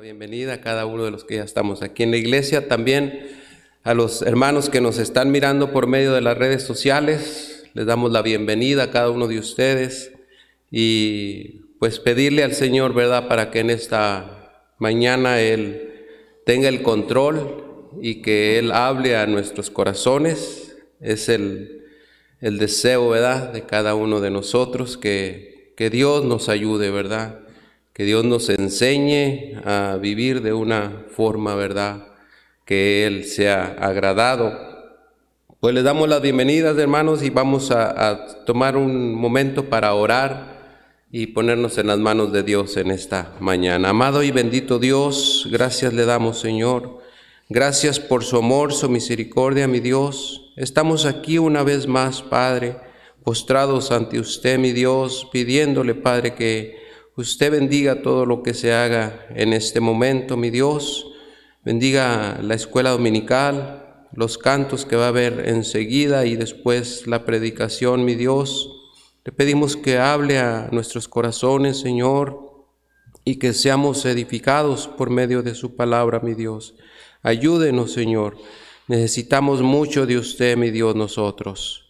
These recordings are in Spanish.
bienvenida a cada uno de los que ya estamos aquí en la iglesia, también a los hermanos que nos están mirando por medio de las redes sociales, les damos la bienvenida a cada uno de ustedes y pues pedirle al Señor, ¿verdad?, para que en esta mañana Él tenga el control y que Él hable a nuestros corazones. Es el, deseo, ¿verdad?, de cada uno de nosotros, que, que Dios nos ayude, ¿verdad? que Dios nos enseñe a vivir de una forma, ¿verdad? Que Él sea agradado. Pues le damos las bienvenidas, hermanos, y vamos a tomar un momento para orar y ponernos en las manos de Dios en esta mañana. Amado y bendito Dios, gracias le damos, Señor. Gracias por su amor, su misericordia, mi Dios. Estamos aquí una vez más, Padre, postrados ante usted, mi Dios, pidiéndole, Padre, que Usted bendiga todo lo que se haga en este momento, mi Dios. Bendiga la escuela dominical, los cantos que va a haber enseguida y después la predicación, mi Dios. Le pedimos que hable a nuestros corazones, Señor, y que seamos edificados por medio de su palabra, mi Dios. Ayúdenos, Señor. Necesitamos mucho de usted, mi Dios, nosotros.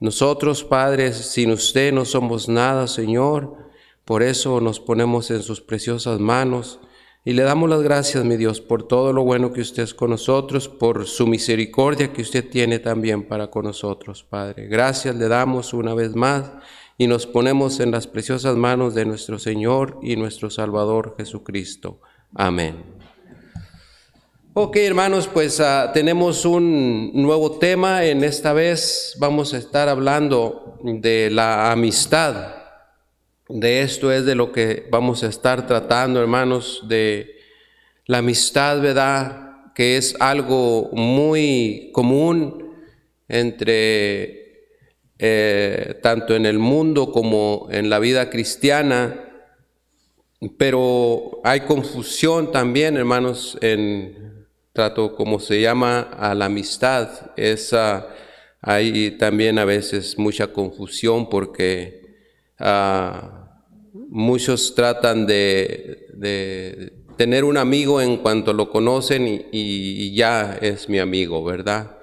Nosotros, Padres, sin usted no somos nada, Señor. Por eso nos ponemos en sus preciosas manos y le damos las gracias, mi Dios, por todo lo bueno que usted es con nosotros, por su misericordia que usted tiene también para con nosotros, Padre. Gracias le damos una vez más y nos ponemos en las preciosas manos de nuestro Señor y nuestro Salvador Jesucristo. Amén. Ok, hermanos, pues ah, tenemos un nuevo tema. En esta vez vamos a estar hablando de la amistad. De esto es de lo que vamos a estar tratando, hermanos, de la amistad, ¿verdad? Que es algo muy común entre eh, tanto en el mundo como en la vida cristiana, pero hay confusión también, hermanos, en trato como se llama a la amistad. Esa, hay también a veces mucha confusión porque... Ah, Muchos tratan de, tener un amigo en cuanto lo conocen y, y, ya es mi amigo, ¿verdad?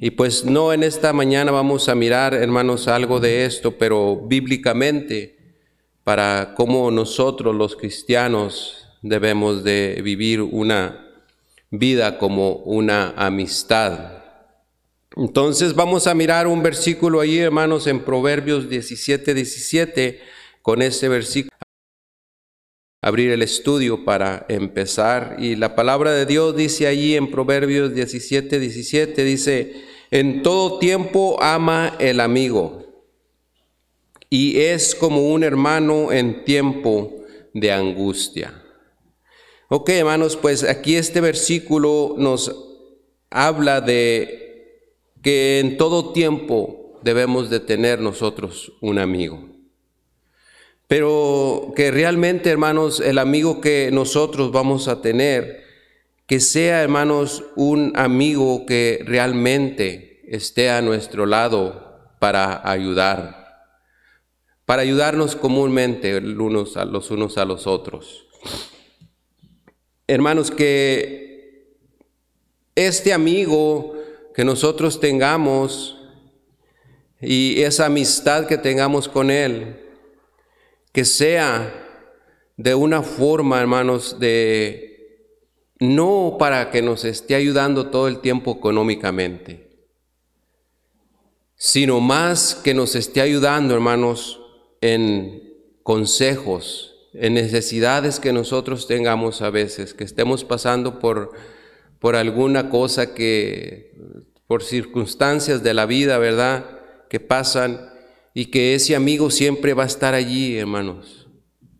Y pues no, en esta mañana vamos a mirar, hermanos, algo de esto, pero bíblicamente, para cómo nosotros los cristianos debemos de vivir una vida como una amistad. Entonces vamos a mirar un versículo ahí, hermanos, en Proverbios 17, 17 con ese versículo abrir el estudio para empezar. Y la palabra de Dios dice allí en Proverbios 17, 17, dice, en todo tiempo ama el amigo y es como un hermano en tiempo de angustia. Ok, hermanos, pues aquí este versículo nos habla de que en todo tiempo debemos de tener nosotros un amigo. Pero que realmente, hermanos, el amigo que nosotros vamos a tener, que sea, hermanos, un amigo que realmente esté a nuestro lado para ayudar, para ayudarnos comúnmente los unos a los otros. Hermanos, que este amigo que nosotros tengamos y esa amistad que tengamos con él, que sea de una forma, hermanos, de no para que nos esté ayudando todo el tiempo económicamente, sino más que nos esté ayudando, hermanos, en consejos, en necesidades que nosotros tengamos a veces, que estemos pasando por, por alguna cosa que, por circunstancias de la vida, ¿verdad?, que pasan y que ese amigo siempre va a estar allí, hermanos,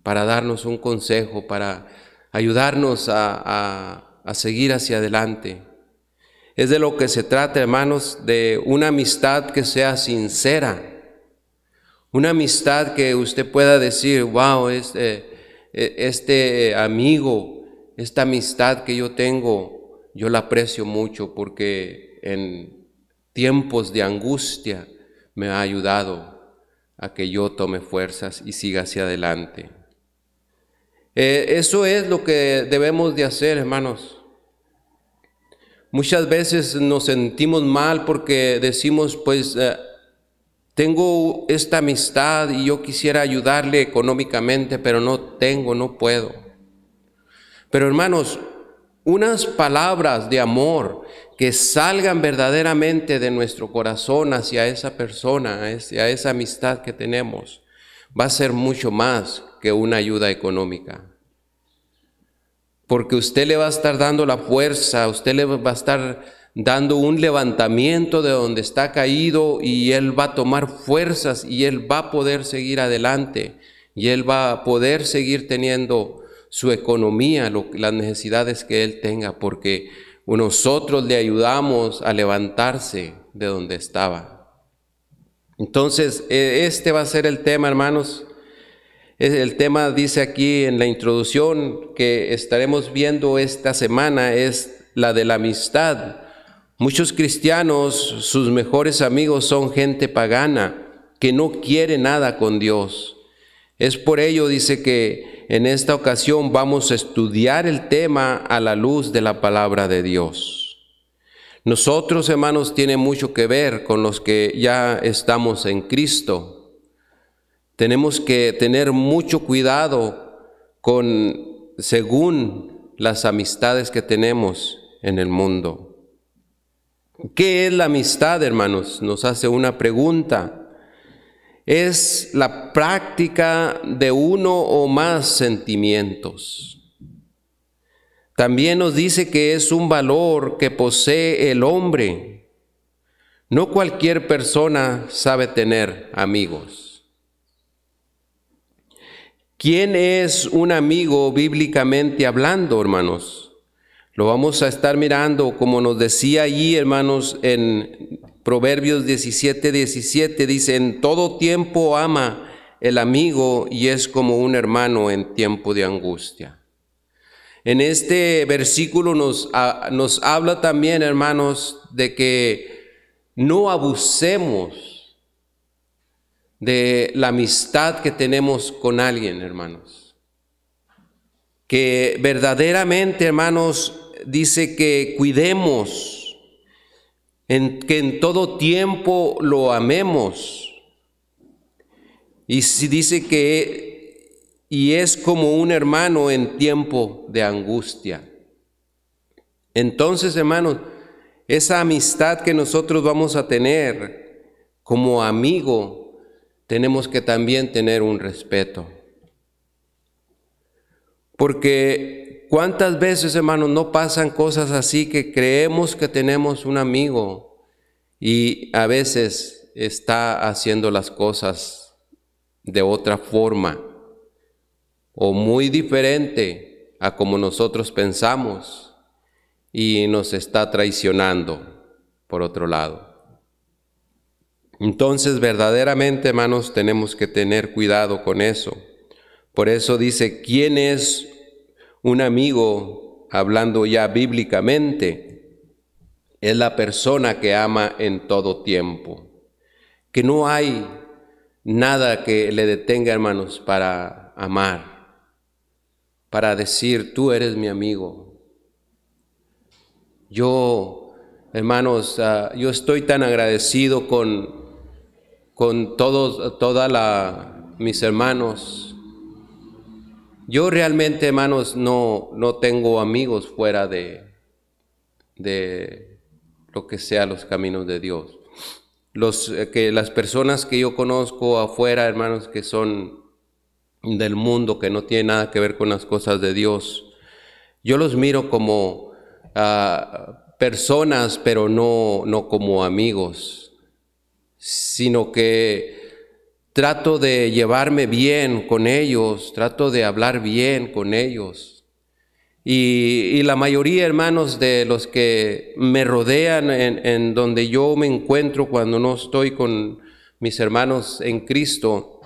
para darnos un consejo, para ayudarnos a, seguir hacia adelante. Es de lo que se trata, hermanos, de una amistad que sea sincera. Una amistad que usted pueda decir, wow, este, e, este amigo, esta amistad que yo tengo, yo la aprecio mucho porque en tiempos de angustia me ha ayudado a que yo tome fuerzas y siga hacia adelante. Eh, eso es lo que debemos de hacer, hermanos. Muchas veces nos sentimos mal porque decimos, pues, eh, tengo esta amistad y yo quisiera ayudarle económicamente, pero no tengo, no puedo. Pero hermanos, unas palabras de amor que salgan verdaderamente de nuestro corazón hacia esa persona, hacia esa amistad que tenemos, va a ser mucho más que una ayuda económica. Porque usted le va a estar dando la fuerza, usted le va a estar dando un levantamiento de donde está caído y él va a tomar fuerzas y él va a poder seguir adelante y él va a poder seguir teniendo su economía, las necesidades que él tenga, porque nosotros le ayudamos a levantarse de donde estaba. Entonces, e, este va a ser el tema, hermanos. E, el tema dice aquí en la introducción que estaremos viendo esta semana es la de la amistad. Muchos cristianos, sus mejores amigos son gente pagana que no quiere nada con Dios. Es por ello, dice que en esta ocasión vamos a estudiar el tema a la luz de la palabra de Dios. Nosotros, hermanos, tiene mucho que ver con los que ya estamos en Cristo. Tenemos que tener mucho cuidado con según las amistades que tenemos en el mundo. ¿Qué es la amistad, hermanos? Nos hace una pregunta es la práctica de uno o más sentimientos. También nos dice que es un valor que posee el hombre. No cualquier persona sabe tener amigos. ¿Quién es un amigo bíblicamente hablando, hermanos? Lo vamos a estar mirando, como nos decía allí, hermanos, en Proverbios 17, 17 dice, en todo tiempo ama el amigo y es como un hermano en tiempo de angustia. En este versículo nos, ah, nos habla también, hermanos, de que no abusemos de la amistad que tenemos con alguien, hermanos. Que verdaderamente, hermanos, dice que cuidemos que en todo tiempo lo amemos. Y si dice que y es como un hermano en tiempo de angustia. Entonces, hermanos, esa amistad que nosotros vamos a tener como amigo, tenemos que también tener un respeto. Porque ¿Cuántas veces, hermanos, no pasan cosas así que creemos que tenemos un amigo y a veces está haciendo las cosas de otra forma o muy diferente a como nosotros pensamos y nos está traicionando por otro lado? Entonces, verdaderamente, hermanos, tenemos que tener cuidado con eso. Por eso dice, ¿quién es un amigo, hablando ya bíblicamente, es la persona que ama en todo tiempo. Que no hay nada que le detenga, hermanos, para amar, para decir, tú eres mi amigo. Yo, hermanos, ah, yo estoy tan agradecido con, con todos, todas mis hermanos, yo realmente, hermanos, no, no tengo amigos fuera de, de lo que sea los caminos de Dios. Los, eh, que las personas que yo conozco afuera, hermanos, que son del mundo, que no tienen nada que ver con las cosas de Dios, yo los miro como ah, personas, pero no, no como amigos, sino que Trato de llevarme bien con ellos, trato de hablar bien con ellos. Y, la mayoría, hermanos, de los que me rodean en, donde yo me encuentro cuando no estoy con mis hermanos en Cristo,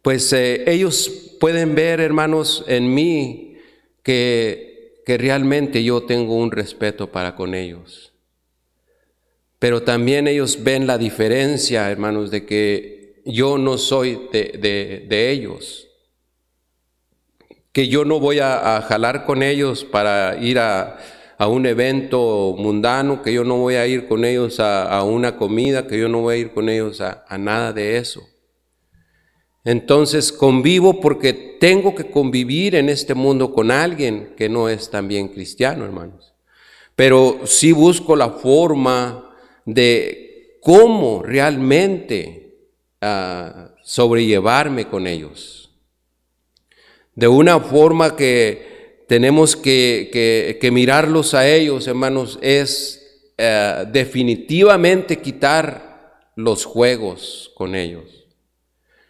pues eh, ellos pueden ver, hermanos, en mí que, que, realmente yo tengo un respeto para con ellos. Pero también ellos ven la diferencia, hermanos, de que yo no soy de, ellos, que yo no voy a, jalar con ellos para ir a, un evento mundano, que yo no voy a ir con ellos a, a una comida, que yo no voy a ir con ellos a nada de eso. Entonces convivo porque tengo que convivir en este mundo con alguien que no es también cristiano, hermanos. Pero sí busco la forma de cómo realmente Ah, sobrellevarme con ellos. De una forma que tenemos que, mirarlos a ellos, hermanos, es eh, definitivamente quitar los juegos con ellos,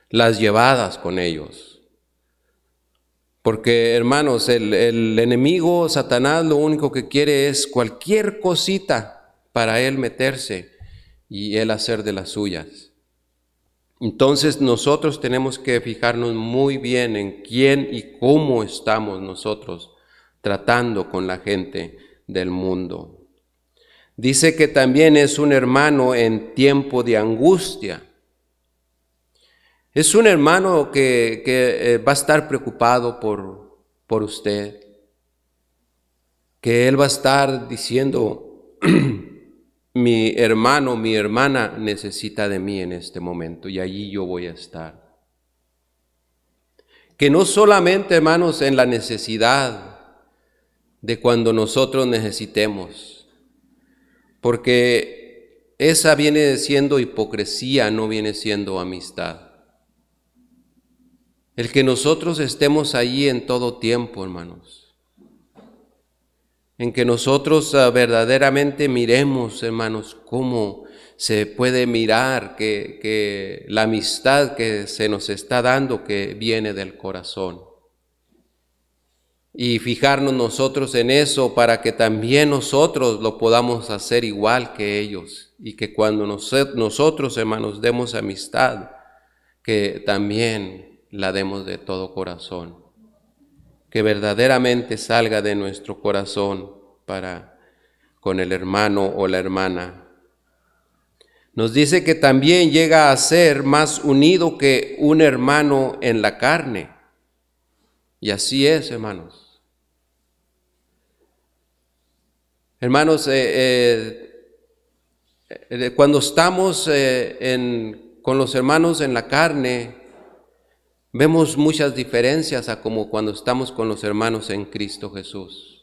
las llevadas con ellos. Porque hermanos, el, el, enemigo, Satanás, lo único que quiere es cualquier cosita para él meterse y él hacer de las suyas. Entonces nosotros tenemos que fijarnos muy bien en quién y cómo estamos nosotros tratando con la gente del mundo. Dice que también es un hermano en tiempo de angustia. Es un hermano que, eh, va a estar preocupado por, por usted, que él va a estar diciendo, mi hermano, mi hermana necesita de mí en este momento y allí yo voy a estar. Que no solamente, hermanos, en la necesidad de cuando nosotros necesitemos, porque esa viene siendo hipocresía, no viene siendo amistad. El que nosotros estemos allí en todo tiempo, hermanos en que nosotros ah, verdaderamente miremos, hermanos, cómo se puede mirar que, la amistad que se nos está dando, que viene del corazón. Y fijarnos nosotros en eso para que también nosotros lo podamos hacer igual que ellos. Y que cuando nosotros, hermanos, demos amistad, que también la demos de todo corazón que verdaderamente salga de nuestro corazón para con el hermano o la hermana. Nos dice que también llega a ser más unido que un hermano en la carne. Y así es, hermanos. Hermanos, eh, eh, eh, cuando estamos con los hermanos en la carne, Vemos muchas diferencias a como cuando estamos con los hermanos en Cristo Jesús.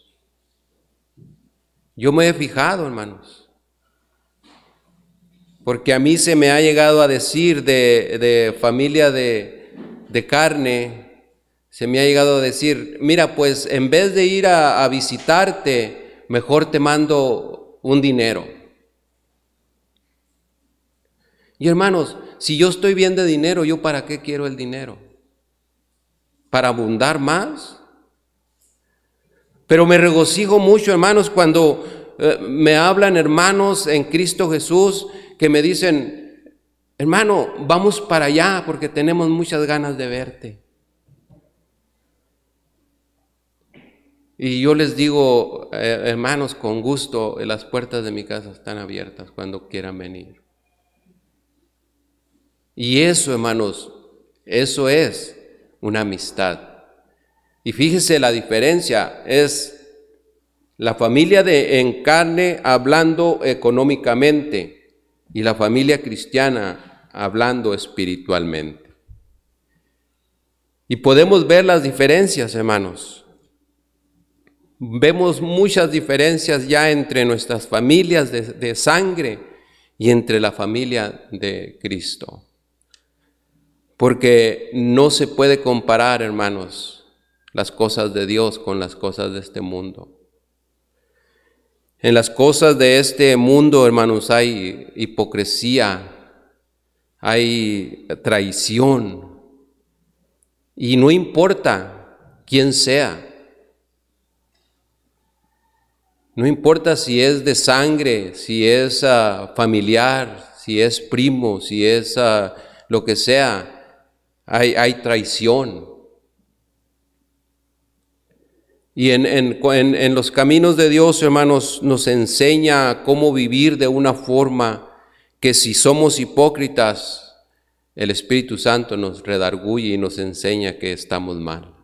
Yo me he fijado, hermanos, porque a mí se me ha llegado a decir de, familia de, carne, se me ha llegado a decir, mira, pues en vez de ir a, a visitarte, mejor te mando un dinero. Y hermanos, si yo estoy bien de dinero, ¿yo para qué quiero el dinero? para abundar más. Pero me regocijo mucho, hermanos, cuando eh, me hablan hermanos en Cristo Jesús que me dicen, hermano, vamos para allá porque tenemos muchas ganas de verte. Y yo les digo, eh, hermanos, con gusto, las puertas de mi casa están abiertas cuando quieran venir. Y eso, hermanos, eso es una amistad. Y fíjese la diferencia, es la familia de encarne hablando económicamente y la familia cristiana hablando espiritualmente. Y podemos ver las diferencias, hermanos. Vemos muchas diferencias ya entre nuestras familias de, de sangre y entre la familia de Cristo. Porque no se puede comparar, hermanos, las cosas de Dios con las cosas de este mundo. En las cosas de este mundo, hermanos, hay hipocresía, hay traición. Y no importa quién sea. No importa si es de sangre, si es ah, familiar, si es primo, si es ah, lo que sea hay, traición. Y en, los caminos de Dios, hermanos, nos enseña cómo vivir de una forma que si somos hipócritas, el Espíritu Santo nos redarguye y nos enseña que estamos mal.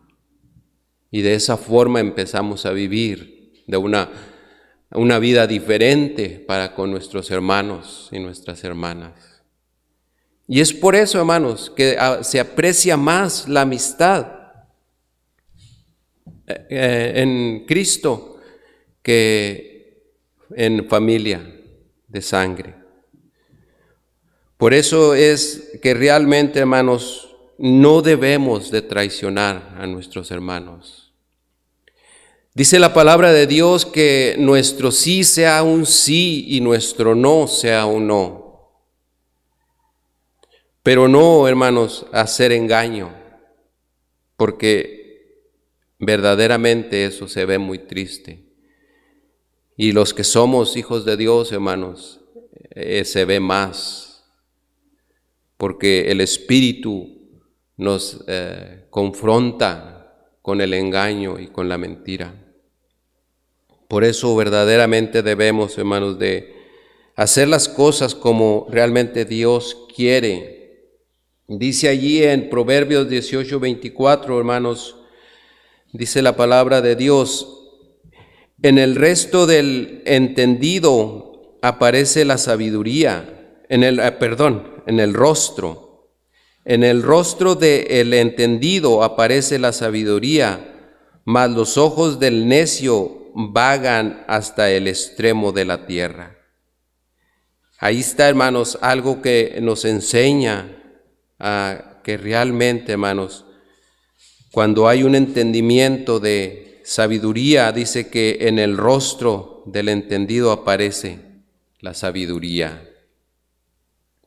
Y de esa forma empezamos a vivir de una vida diferente para con nuestros hermanos y nuestras hermanas. Y es por eso, hermanos, que ah, se aprecia más la amistad eh, eh, en Cristo que en familia de sangre. Por eso es que realmente, hermanos, no debemos de traicionar a nuestros hermanos. Dice la palabra de Dios que nuestro sí sea un sí y nuestro no sea un no. Pero no, hermanos, hacer engaño, porque verdaderamente eso se ve muy triste. Y los que somos hijos de Dios, hermanos, eh, se ve más, porque el Espíritu nos eh, confronta con el engaño y con la mentira. Por eso verdaderamente debemos, hermanos, de hacer las cosas como realmente Dios quiere Dice allí en Proverbios 18, 24, hermanos, dice la palabra de Dios, en el resto del entendido aparece la sabiduría, en el, eh, perdón, en el rostro, en el rostro del el entendido aparece la sabiduría, mas los ojos del necio vagan hasta el extremo de la tierra. Ahí está, hermanos, algo que nos enseña que realmente, hermanos, cuando hay un entendimiento de sabiduría, dice que en el rostro del entendido aparece la sabiduría.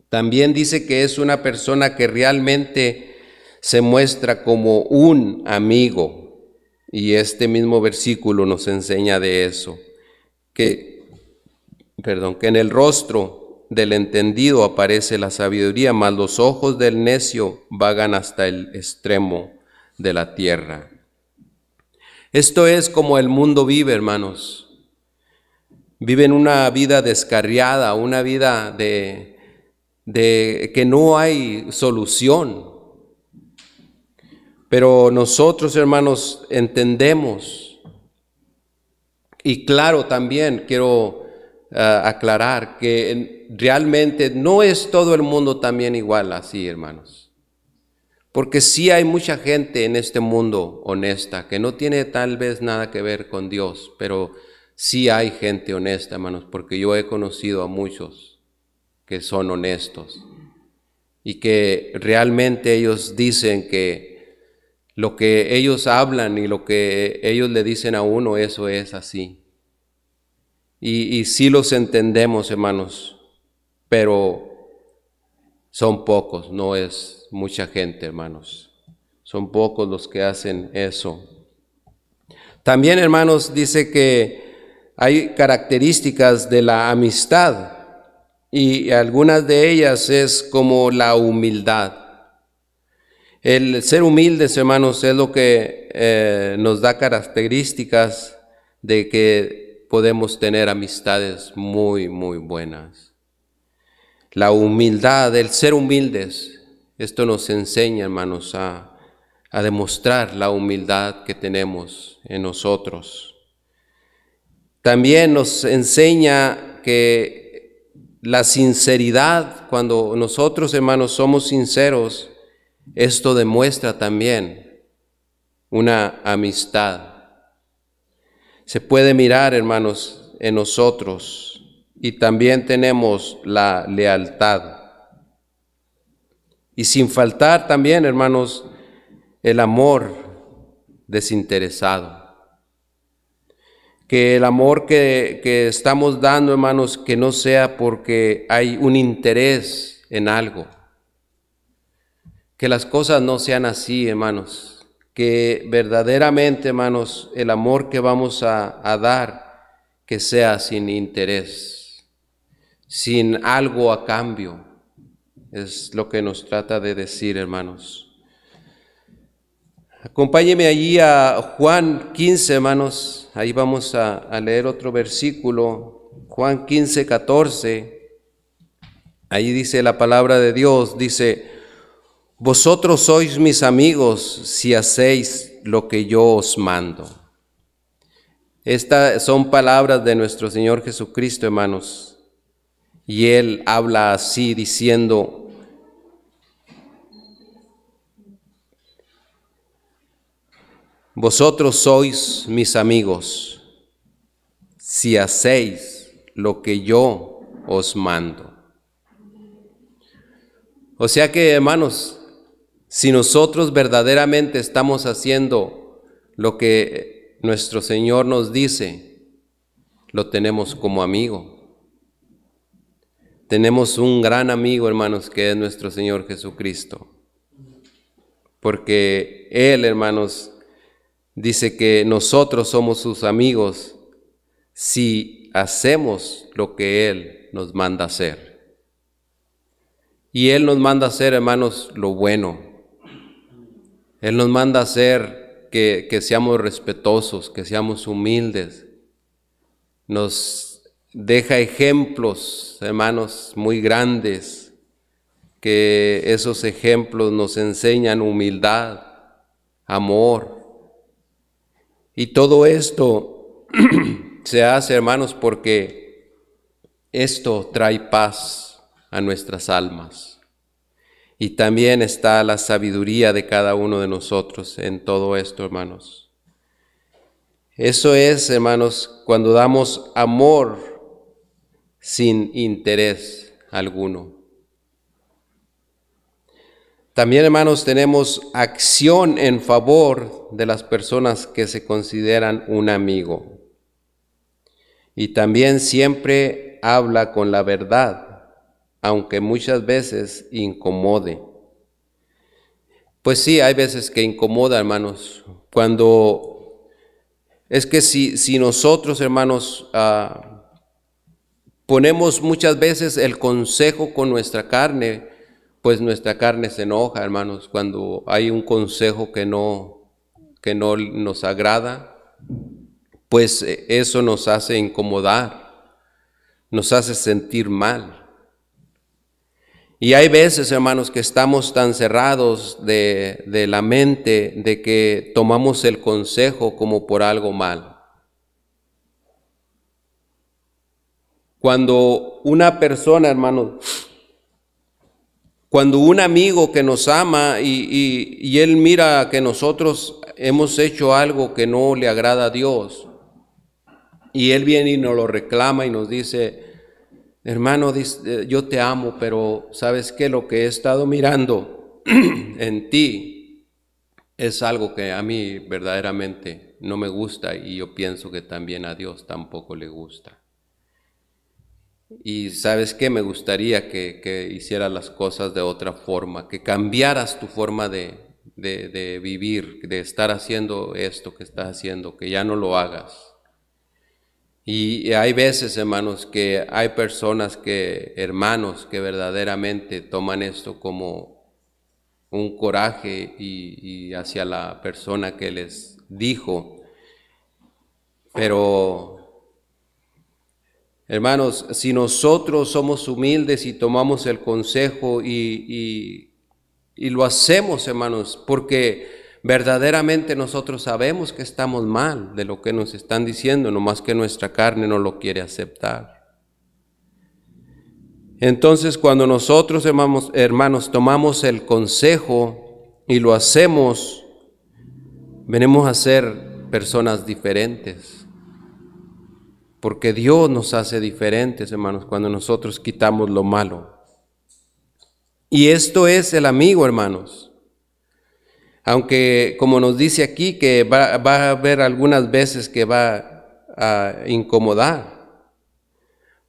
También dice que es una persona que realmente se muestra como un amigo. Y este mismo versículo nos enseña de eso, que perdón, que en el rostro del entendido aparece la sabiduría, mas los ojos del necio vagan hasta el extremo de la tierra. Esto es como el mundo vive, hermanos. Viven una vida descarriada, una vida de, de que no hay solución. Pero nosotros, hermanos, entendemos. Y claro, también quiero eh, aclarar que realmente no es todo el mundo también igual así, hermanos. Porque si hay mucha gente en este mundo honesta, que no tiene tal vez nada que ver con Dios, pero sí hay gente honesta, hermanos, porque yo he conocido a muchos que son honestos y que realmente ellos dicen que lo que ellos hablan y lo que ellos le dicen a uno, eso es así. Y, sí los entendemos, hermanos, pero son pocos, no es mucha gente, hermanos. Son pocos los que hacen eso. También, hermanos, dice que hay características de la amistad y algunas de ellas es como la humildad. El ser humildes, hermanos, es lo que eh, nos da características de que podemos tener amistades muy, muy buenas. La humildad, el ser humildes, esto nos enseña, hermanos, a, a demostrar la humildad que tenemos en nosotros. También nos enseña que la sinceridad, cuando nosotros, hermanos, somos sinceros, esto demuestra también una amistad se puede mirar, hermanos, en nosotros. Y también tenemos la lealtad. Y sin faltar también, hermanos, el amor desinteresado. Que el amor que, estamos dando, hermanos, que no sea porque hay un interés en algo. Que las cosas no sean así, hermanos que verdaderamente, hermanos, el amor que vamos a, dar, que sea sin interés, sin algo a cambio, es lo que nos trata de decir, hermanos. Acompáñeme allí a Juan 15, hermanos. Ahí vamos a, a, leer otro versículo. Juan 15, 14. Ahí dice la palabra de Dios. Dice, vosotros sois mis amigos si hacéis lo que yo os mando. Estas son palabras de nuestro Señor Jesucristo, hermanos. Y Él habla así diciendo, vosotros sois mis amigos si hacéis lo que yo os mando. O sea que, hermanos, si nosotros verdaderamente estamos haciendo lo que nuestro Señor nos dice, lo tenemos como amigo. Tenemos un gran amigo, hermanos, que es nuestro Señor Jesucristo. Porque Él, hermanos, dice que nosotros somos sus amigos si hacemos lo que Él nos manda hacer. Y Él nos manda hacer, hermanos, lo bueno, él nos manda a ser que, que seamos respetuosos, que seamos humildes. Nos deja ejemplos, hermanos, muy grandes, que esos ejemplos nos enseñan humildad, amor. Y todo esto se hace, hermanos, porque esto trae paz a nuestras almas. Y también está la sabiduría de cada uno de nosotros en todo esto, hermanos. Eso es, hermanos, cuando damos amor sin interés alguno. También, hermanos, tenemos acción en favor de las personas que se consideran un amigo. Y también siempre habla con la verdad aunque muchas veces incomode. Pues sí, hay veces que incomoda, hermanos. Cuando es que si, nosotros, hermanos, ah, ponemos muchas veces el consejo con nuestra carne, pues nuestra carne se enoja, hermanos, cuando hay un consejo que no, que no nos agrada, pues eh, eso nos hace incomodar, nos hace sentir mal. Y hay veces, hermanos, que estamos tan cerrados de, la mente de que tomamos el consejo como por algo malo. Cuando una persona, hermanos, cuando un amigo que nos ama y, y él mira que nosotros hemos hecho algo que no le agrada a Dios, y él viene y nos lo reclama y nos dice, hermano, eh, yo te amo, pero sabes que lo que he estado mirando en ti es algo que a mí verdaderamente no me gusta y yo pienso que también a Dios tampoco le gusta. Y sabes que me gustaría que, hicieras las cosas de otra forma, que cambiaras tu forma de vivir, de estar haciendo esto que estás haciendo, que ya no lo hagas. Y hay veces, hermanos, que hay personas que, hermanos, que verdaderamente toman esto como un coraje y, hacia la persona que les dijo. Pero, hermanos, si nosotros somos humildes y tomamos el consejo y, y, y lo hacemos, hermanos, porque Verdaderamente nosotros sabemos que estamos mal de lo que nos están diciendo, nomás que nuestra carne no lo quiere aceptar. Entonces cuando nosotros, hermanos, hermanos tomamos el consejo y lo hacemos, venimos a ser personas diferentes. Porque Dios nos hace diferentes, hermanos, cuando nosotros quitamos lo malo. Y esto es el amigo, hermanos. Aunque como nos dice aquí que va, a haber algunas veces que va a incomodar.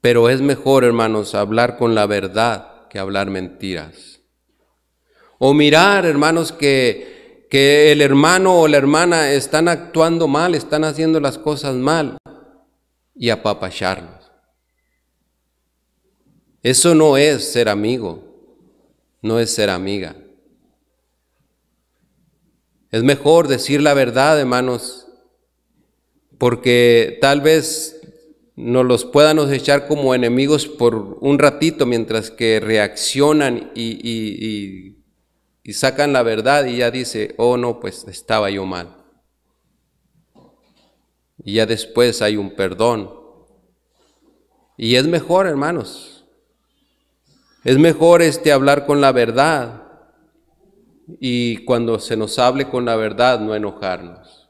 Pero es mejor, hermanos, hablar con la verdad que hablar mentiras. O mirar, hermanos, que, que el hermano o la hermana están actuando mal, están haciendo las cosas mal y apapacharlos. Eso no es ser amigo, no es ser amiga. Es mejor decir la verdad, hermanos, porque tal vez nos los puedan echar como enemigos por un ratito mientras que reaccionan y, sacan la verdad y ya dice, oh no, pues estaba yo mal. Y ya después hay un perdón. Y es mejor, hermanos. Es mejor este hablar con la verdad y cuando se nos hable con la verdad, no enojarnos.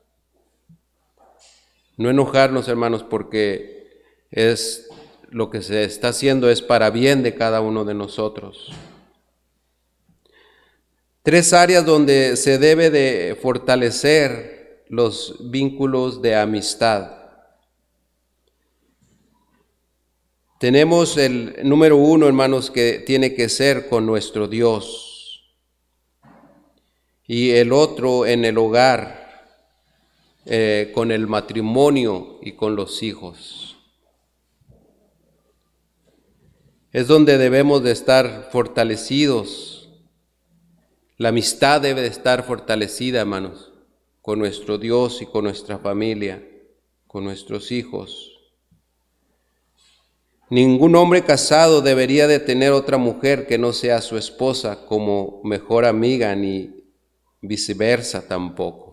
No enojarnos, hermanos, porque es lo que se está haciendo es para bien de cada uno de nosotros. Tres áreas donde se debe de fortalecer los vínculos de amistad. Tenemos el número uno, hermanos, que tiene que ser con nuestro Dios y el otro en el hogar, eh, con el matrimonio y con los hijos. Es donde debemos de estar fortalecidos. La amistad debe de estar fortalecida, hermanos, con nuestro Dios y con nuestra familia, con nuestros hijos. Ningún hombre casado debería de tener otra mujer que no sea su esposa como mejor amiga ni viceversa tampoco.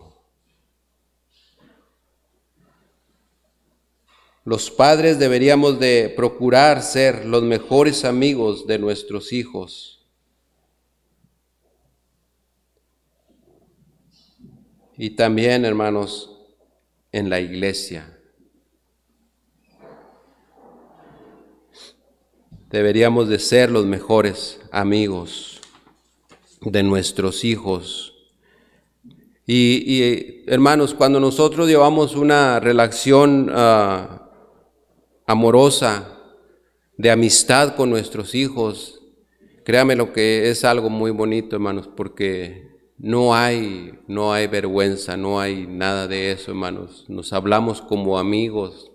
Los padres deberíamos de procurar ser los mejores amigos de nuestros hijos. Y también, hermanos, en la iglesia. Deberíamos de ser los mejores amigos de nuestros hijos. Y, hermanos, cuando nosotros llevamos una relación ah, amorosa, de amistad con nuestros hijos, créame lo que es algo muy bonito, hermanos, porque no hay, no hay vergüenza, no hay nada de eso, hermanos. Nos hablamos como amigos,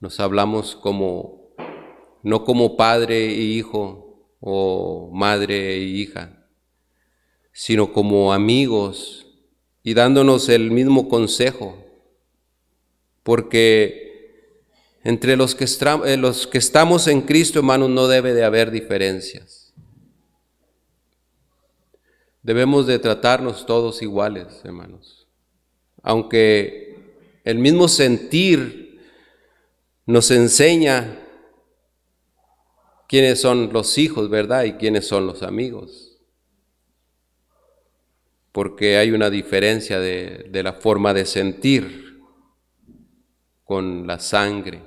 nos hablamos como, no como padre e hijo o madre e hija, sino como amigos y dándonos el mismo consejo, porque entre los que, eh, los que estamos en Cristo, hermanos, no debe de haber diferencias. Debemos de tratarnos todos iguales, hermanos. Aunque el mismo sentir nos enseña quiénes son los hijos, ¿verdad? Y quiénes son los amigos porque hay una diferencia de, la forma de sentir con la sangre.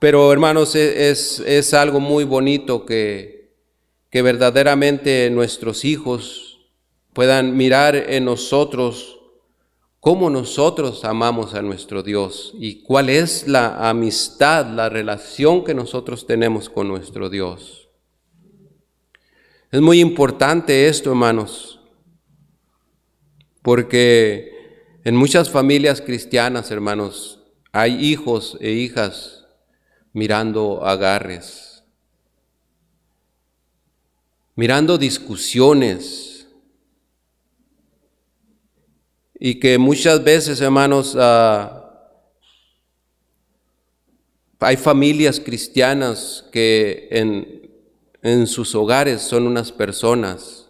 Pero hermanos, e, es, algo muy bonito que, que verdaderamente nuestros hijos puedan mirar en nosotros cómo nosotros amamos a nuestro Dios y cuál es la amistad, la relación que nosotros tenemos con nuestro Dios. Es muy importante esto, hermanos, porque en muchas familias cristianas, hermanos, hay hijos e hijas mirando agarres, mirando discusiones, y que muchas veces, hermanos, ah, hay familias cristianas que en en sus hogares son unas personas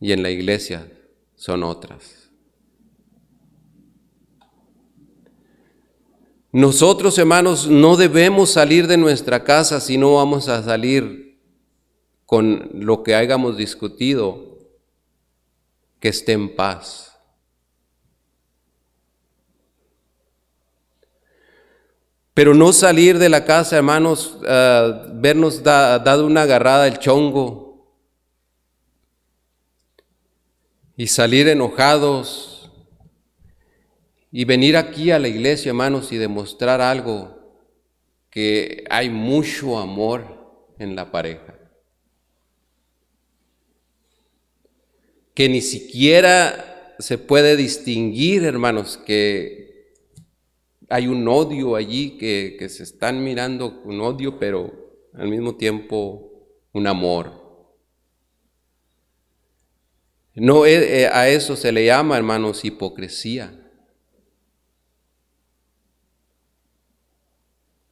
y en la iglesia son otras. Nosotros, hermanos, no debemos salir de nuestra casa si no vamos a salir con lo que hayamos discutido, que esté en paz. Pero no salir de la casa, hermanos, eh, vernos dado una agarrada el chongo y salir enojados y venir aquí a la iglesia, hermanos, y demostrar algo, que hay mucho amor en la pareja. Que ni siquiera se puede distinguir, hermanos, que, hay un odio allí que, se están mirando con odio, pero al mismo tiempo un amor. No, eh, eh, a eso se le llama, hermanos, hipocresía.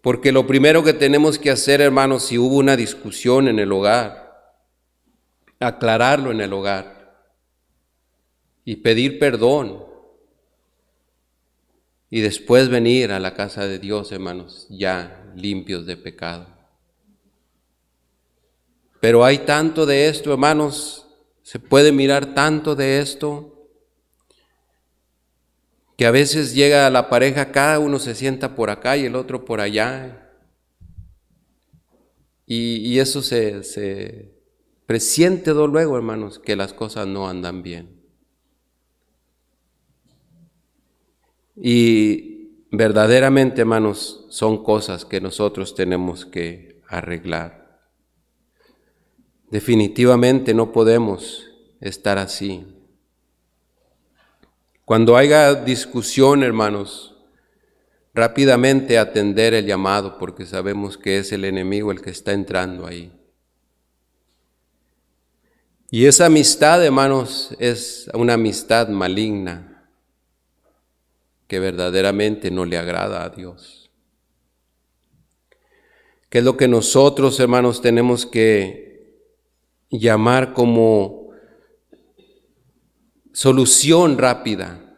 Porque lo primero que tenemos que hacer, hermanos, si hubo una discusión en el hogar, aclararlo en el hogar y pedir perdón y después venir a la casa de Dios, hermanos, ya limpios de pecado. Pero hay tanto de esto, hermanos, se puede mirar tanto de esto, que a veces llega la pareja, cada uno se sienta por acá y el otro por allá, y, eso se, se presiente luego, hermanos, que las cosas no andan bien. Y verdaderamente, hermanos, son cosas que nosotros tenemos que arreglar. Definitivamente no podemos estar así. Cuando haya discusión, hermanos, rápidamente atender el llamado porque sabemos que es el enemigo el que está entrando ahí. Y esa amistad, hermanos, es una amistad maligna que verdaderamente no le agrada a Dios. ¿Qué es lo que nosotros, hermanos, tenemos que llamar como solución rápida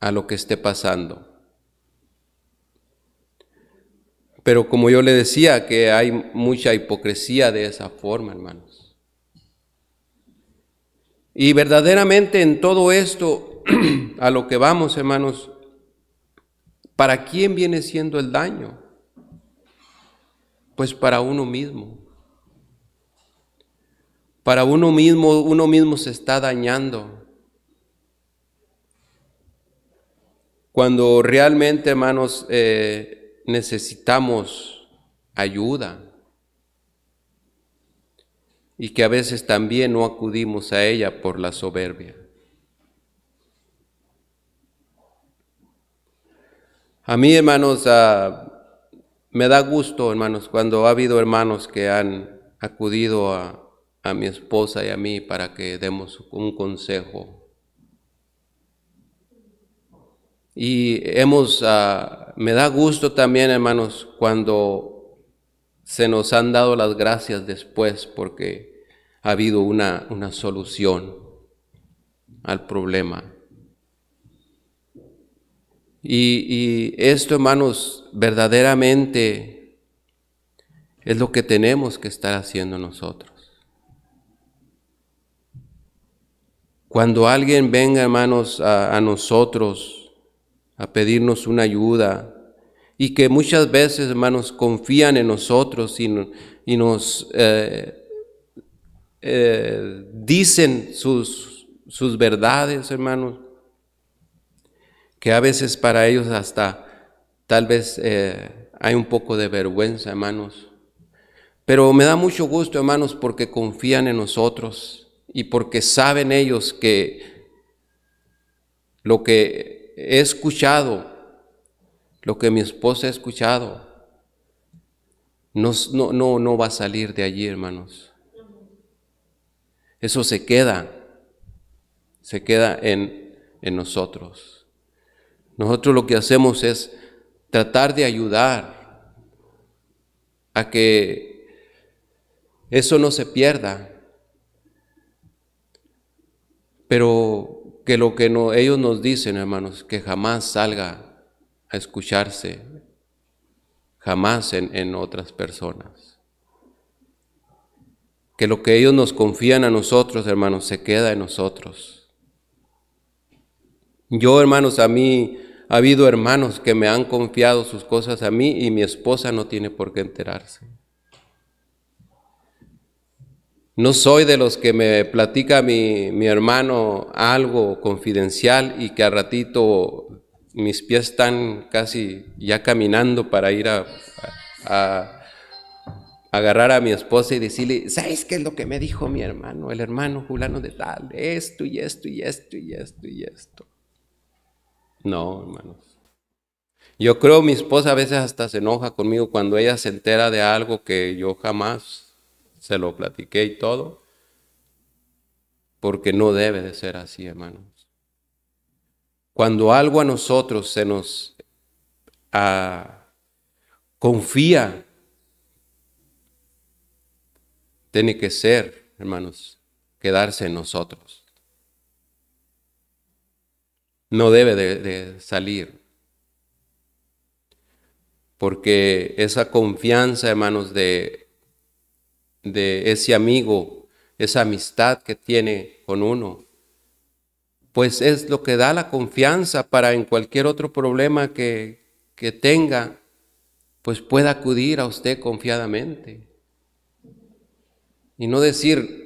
a lo que esté pasando? Pero como yo le decía, que hay mucha hipocresía de esa forma, hermanos. Y verdaderamente en todo esto a lo que vamos, hermanos, ¿para quién viene siendo el daño? Pues para uno mismo. Para uno mismo, uno mismo se está dañando. Cuando realmente, hermanos, eh, necesitamos ayuda y que a veces también no acudimos a ella por la soberbia. A mí, hermanos, ah, me da gusto, hermanos, cuando ha habido hermanos que han acudido a, mi esposa y a mí para que demos un consejo. Y hemos, ah, me da gusto también, hermanos, cuando se nos han dado las gracias después porque ha habido una, una solución al problema. Y, esto, hermanos, verdaderamente es lo que tenemos que estar haciendo nosotros. Cuando alguien venga, hermanos, a, nosotros a pedirnos una ayuda, y que muchas veces, hermanos, confían en nosotros y, nos eh, eh, dicen sus, sus verdades, hermanos, que a veces para ellos hasta tal vez eh, hay un poco de vergüenza, hermanos. Pero me da mucho gusto, hermanos, porque confían en nosotros y porque saben ellos que lo que he escuchado, lo que mi esposa ha escuchado, no, no, va a salir de allí, hermanos. Eso se queda, se queda en nosotros. Nosotros lo que hacemos es tratar de ayudar a que eso no se pierda, pero que lo que ellos nos dicen, hermanos, que jamás salga a escucharse, jamás en, en otras personas. Que lo que ellos nos confían a nosotros, hermanos, se queda en nosotros. Yo, hermanos, a mí ha habido hermanos que me han confiado sus cosas a mí y mi esposa no tiene por qué enterarse. No soy de los que me platica mi, mi hermano algo confidencial y que a ratito mis pies están casi ya caminando para ir a, agarrar a mi esposa y decirle, ¿sabes qué es lo que me dijo mi hermano? El hermano fulano de tal, esto y esto y esto y esto y esto. No, hermanos. Yo creo mi esposa a veces hasta se enoja conmigo cuando ella se entera de algo que yo jamás se lo platiqué y todo, porque no debe de ser así, hermanos. Cuando algo a nosotros se nos ah, confía, tiene que ser, hermanos, quedarse en nosotros no debe de, salir. Porque esa confianza, hermanos, de, de ese amigo, esa amistad que tiene con uno, pues es lo que da la confianza para en cualquier otro problema que, que tenga, pues pueda acudir a usted confiadamente. Y no decir,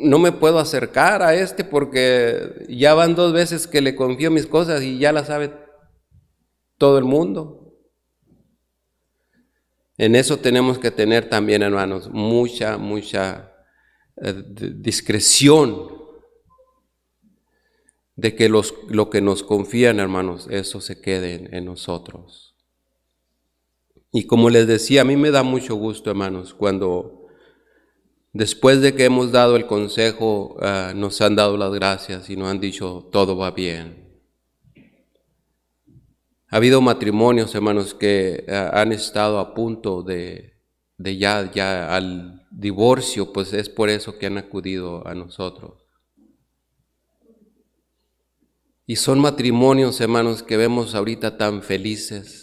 no me puedo acercar a este porque ya van dos veces que le confío mis cosas y ya la sabe todo el mundo. En eso tenemos que tener también, hermanos, mucha, mucha eh, discreción de que los, lo que nos confían, hermanos, eso se quede en nosotros. Y como les decía, a mí me da mucho gusto, hermanos, cuando Después de que hemos dado el consejo, ah, nos han dado las gracias y nos han dicho todo va bien. Ha habido matrimonios, hermanos, que ah, han estado a punto de, ya, ya al divorcio, pues es por eso que han acudido a nosotros. Y son matrimonios, hermanos, que vemos ahorita tan felices,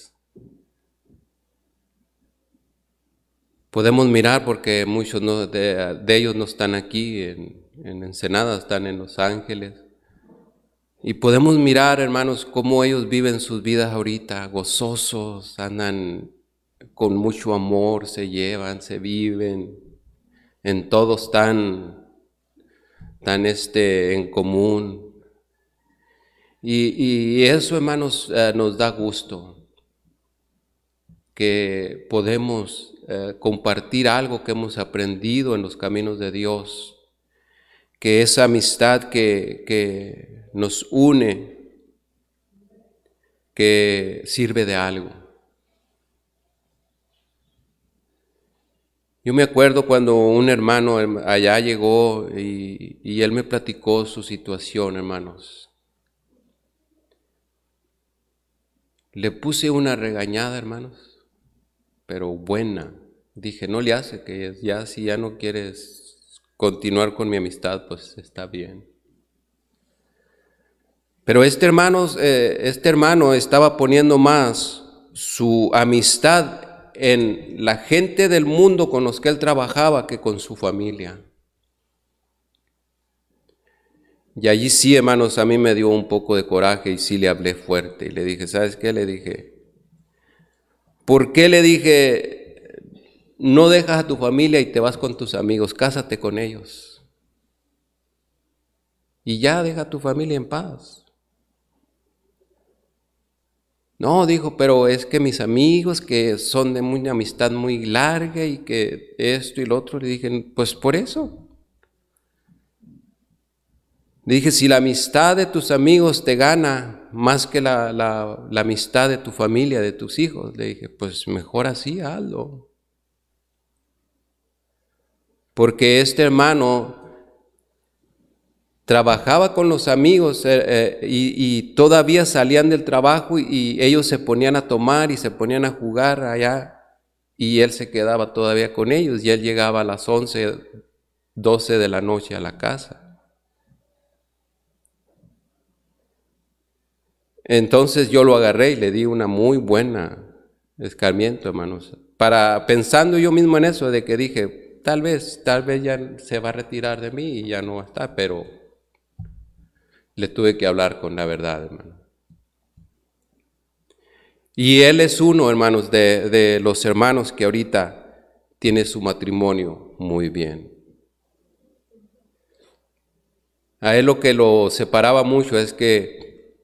podemos mirar porque muchos de, ellos no están aquí en, Ensenada, están en Los Ángeles. Y podemos mirar, hermanos, cómo ellos viven sus vidas ahorita, gozosos, andan con mucho amor, se llevan, se viven, en todos tan, tan este, en común. Y, eso, hermanos, eh, nos da gusto, que podemos eh, compartir algo que hemos aprendido en los caminos de Dios, que esa amistad que, nos une, que sirve de algo. Yo me acuerdo cuando un hermano em, allá llegó y, y, él me platicó su situación, hermanos. Le puse una regañada, hermanos, pero buena dije, no le hace, que ya si ya no quieres continuar con mi amistad, pues está bien. Pero este, hermanos, eh, este hermano estaba poniendo más su amistad en la gente del mundo con los que él trabajaba que con su familia. Y allí sí, hermanos, a mí me dio un poco de coraje y sí le hablé fuerte. Y le dije, ¿sabes qué? Le dije, ¿por qué le dije no dejas a tu familia y te vas con tus amigos, cásate con ellos. Y ya deja a tu familia en paz. No, dijo, pero es que mis amigos que son de una amistad muy larga y que esto y lo otro, le dije, pues por eso. Le dije, si la amistad de tus amigos te gana más que la, la, amistad de tu familia, de tus hijos, le dije, pues mejor así hazlo porque este hermano trabajaba con los amigos eh, eh, y, todavía salían del trabajo y, ellos se ponían a tomar y se ponían a jugar allá y él se quedaba todavía con ellos y él llegaba a las 11, 12 de la noche a la casa. Entonces yo lo agarré y le di una muy buena escarmiento, hermanos. Para pensando yo mismo en eso, de que dije, Tal vez, tal vez ya se va a retirar de mí y ya no está, pero le tuve que hablar con la verdad, hermano. Y él es uno, hermanos, de, de los hermanos que ahorita tiene su matrimonio muy bien. A él lo que lo separaba mucho es que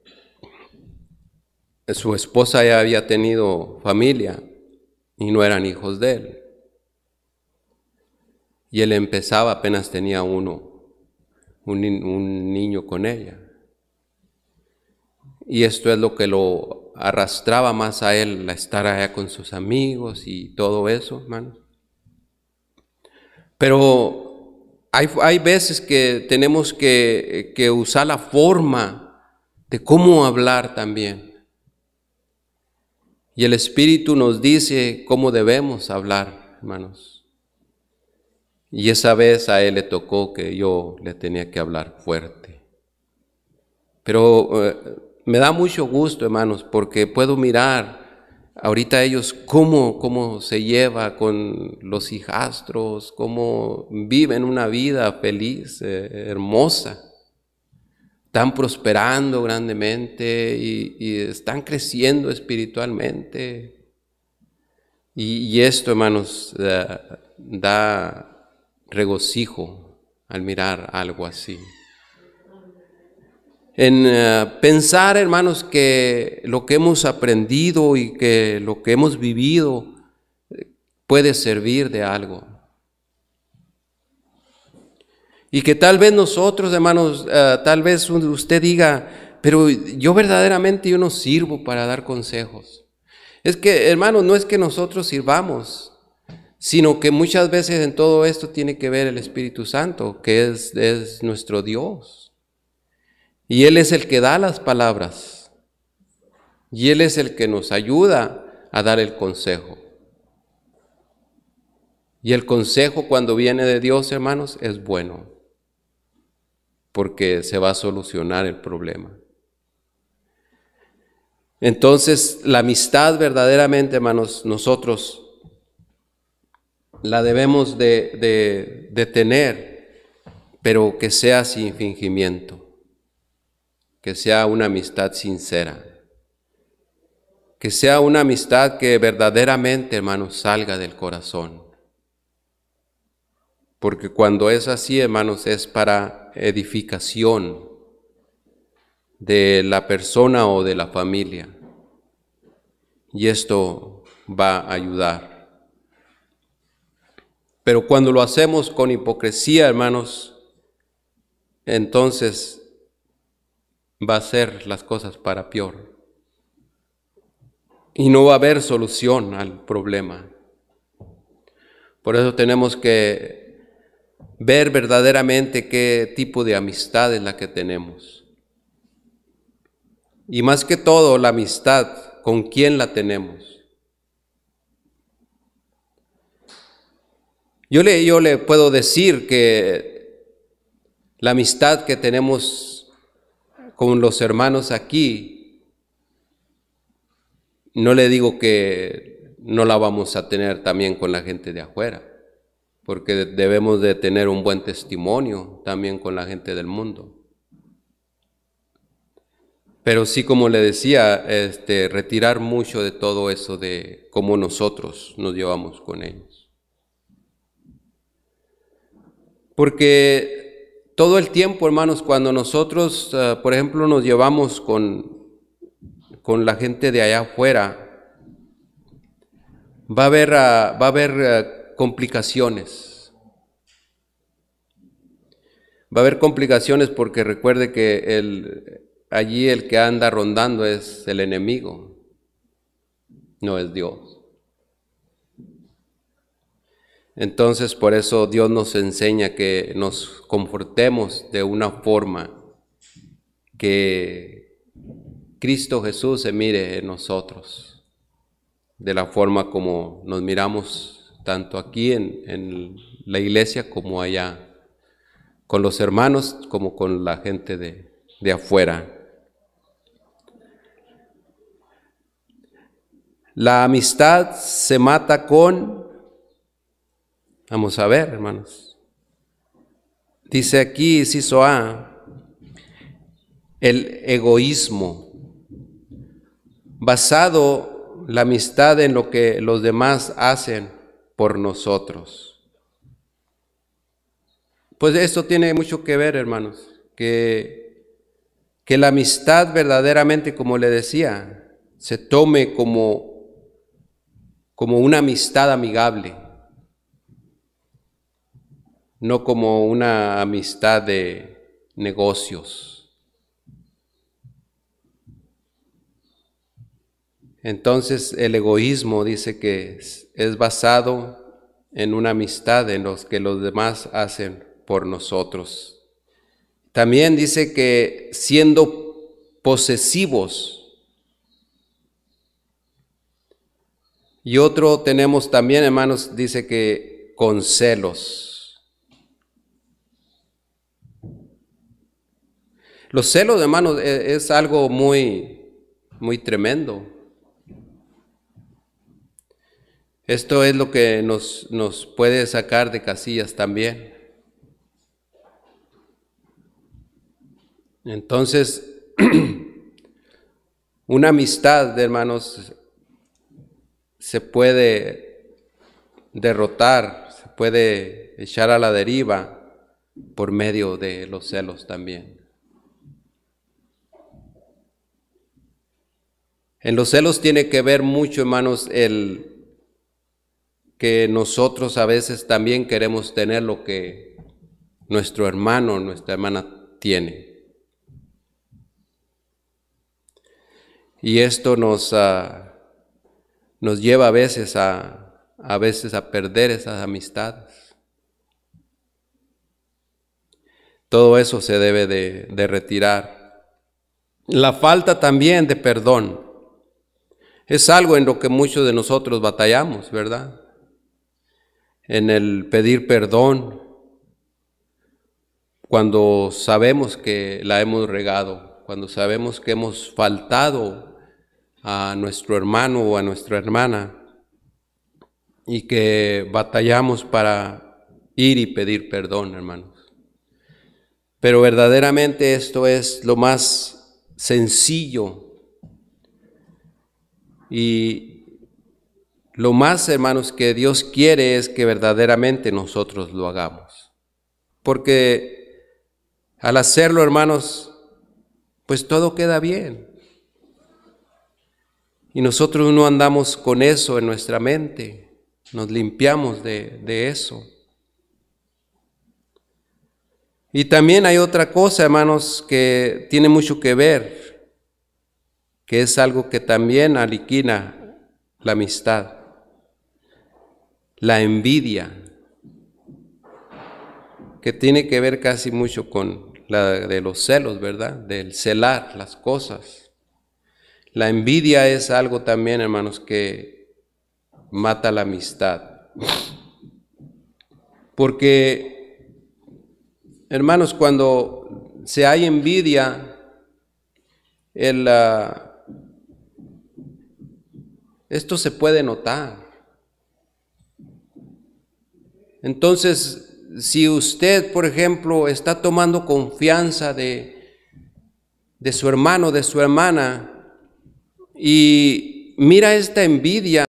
su esposa ya había tenido familia y no eran hijos de él. Y él empezaba, apenas tenía uno, un, niño con ella. Y esto es lo que lo arrastraba más a él, la estar allá con sus amigos y todo eso, hermano. Pero hay, veces que tenemos que, que usar la forma de cómo hablar también. Y el Espíritu nos dice cómo debemos hablar, hermanos. Y esa vez a él le tocó que yo le tenía que hablar fuerte. Pero eh, me da mucho gusto, hermanos, porque puedo mirar ahorita ellos cómo, cómo se lleva con los hijastros, cómo viven una vida feliz, eh, hermosa. Están prosperando grandemente y, están creciendo espiritualmente. Y, esto, hermanos, eh, da regocijo al mirar algo así. En eh, pensar, hermanos, que lo que hemos aprendido y que lo que hemos vivido eh, puede servir de algo. Y que tal vez nosotros, hermanos, eh, tal vez usted diga, pero yo verdaderamente yo no sirvo para dar consejos. Es que, hermanos, no es que nosotros sirvamos, sino que muchas veces en todo esto tiene que ver el Espíritu Santo, que es, nuestro Dios. Y Él es el que da las palabras. Y Él es el que nos ayuda a dar el consejo. Y el consejo cuando viene de Dios, hermanos, es bueno, porque se va a solucionar el problema. Entonces, la amistad verdaderamente, hermanos, nosotros la debemos de, tener, pero que sea sin fingimiento, que sea una amistad sincera, que sea una amistad que verdaderamente, hermanos, salga del corazón. Porque cuando es así, hermanos, es para edificación de la persona o de la familia. Y esto va a ayudar. Pero cuando lo hacemos con hipocresía, hermanos, entonces va a ser las cosas para peor. Y no va a haber solución al problema. Por eso tenemos que ver verdaderamente qué tipo de amistad es la que tenemos. Y más que todo, la amistad, ¿con quién la tenemos? Yo le, puedo decir que la amistad que tenemos con los hermanos aquí, no le digo que no la vamos a tener también con la gente de afuera, porque debemos de tener un buen testimonio también con la gente del mundo. Pero sí, como le decía, este, retirar mucho de todo eso de cómo nosotros nos llevamos con ellos. Porque todo el tiempo, hermanos, cuando nosotros, ah, por ejemplo, nos llevamos con, la gente de allá afuera, va a haber, ah, va a haber ah, complicaciones. Va a haber complicaciones porque recuerde que allí el que anda rondando es el enemigo, no es Dios. Entonces por eso Dios nos enseña que nos comportemos de una forma que Cristo Jesús se mire en nosotros, de la forma como nos miramos tanto aquí en, la iglesia como allá, con los hermanos como con la gente de, de afuera. La amistad se mata con Vamos a ver, hermanos. Dice aquí Ciso A, el egoísmo, basado la amistad en lo que los demás hacen por nosotros. Pues esto tiene mucho que ver, hermanos, que, que la amistad verdaderamente, como le decía, se tome como, como una amistad amigable no como una amistad de negocios. Entonces el egoísmo dice que es, basado en una amistad en los que los demás hacen por nosotros. También dice que siendo posesivos, y otro tenemos también, hermanos, dice que con celos. Los celos, hermanos, es, eh, es algo muy, muy tremendo. Esto es lo que nos, nos puede sacar de casillas también. Entonces, una amistad, hermanos, se puede derrotar, se puede echar a la deriva por medio de los celos también. En los celos tiene que ver mucho, hermanos, el que nosotros a veces también queremos tener lo que nuestro hermano o nuestra hermana tiene. Y esto nos, ah, nos lleva a veces a, a veces a perder esas amistades. Todo eso se debe de retirar. La falta también de perdón. Es algo en lo que muchos de nosotros batallamos, ¿verdad? En el pedir perdón cuando sabemos que la hemos regado, cuando sabemos que hemos faltado a nuestro hermano o a nuestra hermana y que batallamos para ir y pedir perdón, hermanos. Pero verdaderamente esto es lo más sencillo y lo más, hermanos, que Dios quiere es que verdaderamente nosotros lo hagamos. Porque al hacerlo, hermanos, pues todo queda bien. Y nosotros no andamos con eso en nuestra mente, nos limpiamos de, de eso. Y también hay otra cosa, hermanos, que tiene mucho que ver que es algo que también aliquina la amistad, la envidia, que tiene que ver casi mucho con la de los celos, ¿verdad? Del celar las cosas. La envidia es algo también, hermanos, que mata la amistad. Porque, hermanos, cuando se hay envidia, el, ah, esto se puede notar. Entonces, si usted, por ejemplo, está tomando confianza de, de su hermano, de su hermana, y mira esta envidia,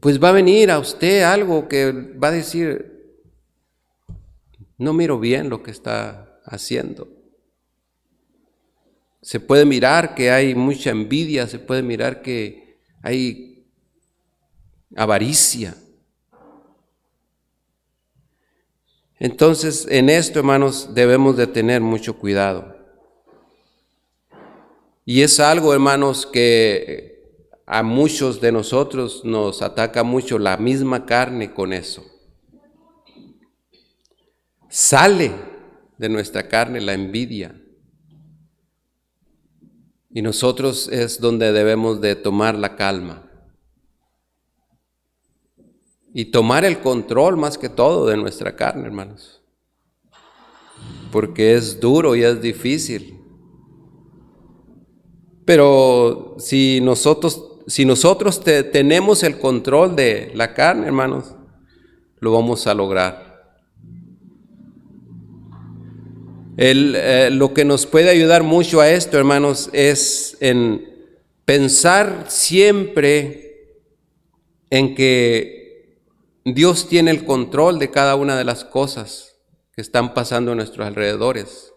pues va a venir a usted algo que va a decir, no miro bien lo que está haciendo. Se puede mirar que hay mucha envidia, se puede mirar que hay avaricia. Entonces, en esto, hermanos, debemos de tener mucho cuidado. Y es algo, hermanos, que a muchos de nosotros nos ataca mucho la misma carne con eso. Sale de nuestra carne la envidia, y nosotros es donde debemos de tomar la calma y tomar el control más que todo de nuestra carne, hermanos. Porque es duro y es difícil. Pero si nosotros, si nosotros tenemos el control de la carne, hermanos, lo vamos a lograr. El, eh, lo que nos puede ayudar mucho a esto, hermanos, es en pensar siempre en que Dios tiene el control de cada una de las cosas que están pasando a nuestros alrededores.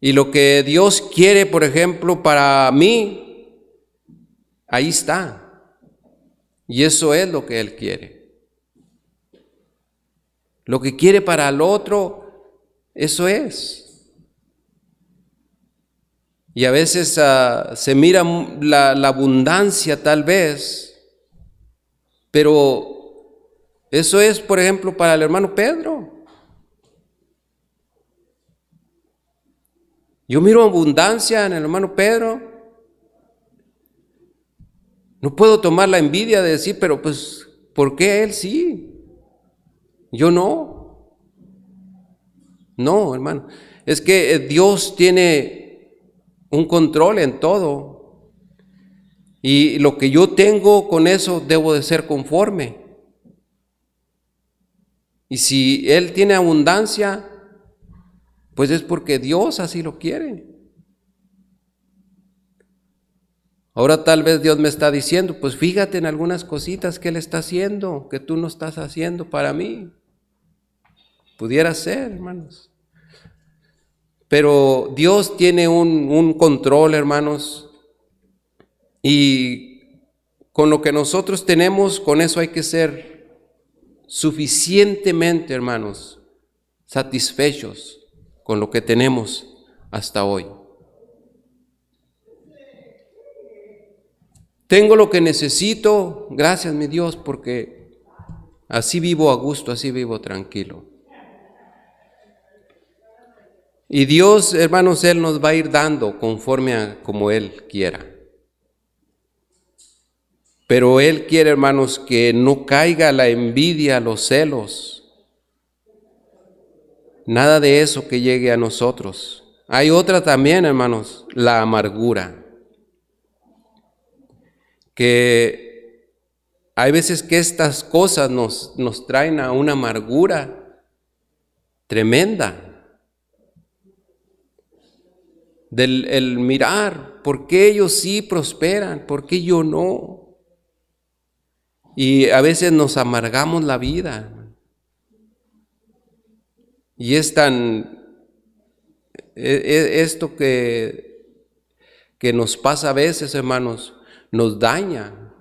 Y lo que Dios quiere, por ejemplo, para mí, ahí está. Y eso es lo que Él quiere. Lo que quiere para el otro, eso es. Y a veces ah, se mira la, la abundancia tal vez, pero eso es, por ejemplo, para el hermano Pedro. Yo miro abundancia en el hermano Pedro. No puedo tomar la envidia de decir, pero pues, ¿por qué él sí? Yo no. No, hermano. Es que eh, Dios tiene un control en todo. Y lo que yo tengo con eso debo de ser conforme. Y si Él tiene abundancia, pues es porque Dios así lo quiere. Ahora tal vez Dios me está diciendo, pues fíjate en algunas cositas que Él está haciendo, que tú no estás haciendo para mí. Pudiera ser, hermanos. Pero Dios tiene un, un control, hermanos. Y con lo que nosotros tenemos, con eso hay que ser suficientemente, hermanos, satisfechos con lo que tenemos hasta hoy. Tengo lo que necesito, gracias mi Dios, porque así vivo a gusto, así vivo tranquilo. Y Dios, hermanos, Él nos va a ir dando conforme a como Él quiera. Pero Él quiere, hermanos, que no caiga la envidia, los celos. Nada de eso que llegue a nosotros. Hay otra también, hermanos, la amargura. Que hay veces que estas cosas nos, nos traen a una amargura tremenda del mirar, por qué ellos sí prosperan, por qué yo no. Y a veces nos amargamos la vida. Y es tan e, e, esto que, que nos pasa a veces, hermanos, nos daña.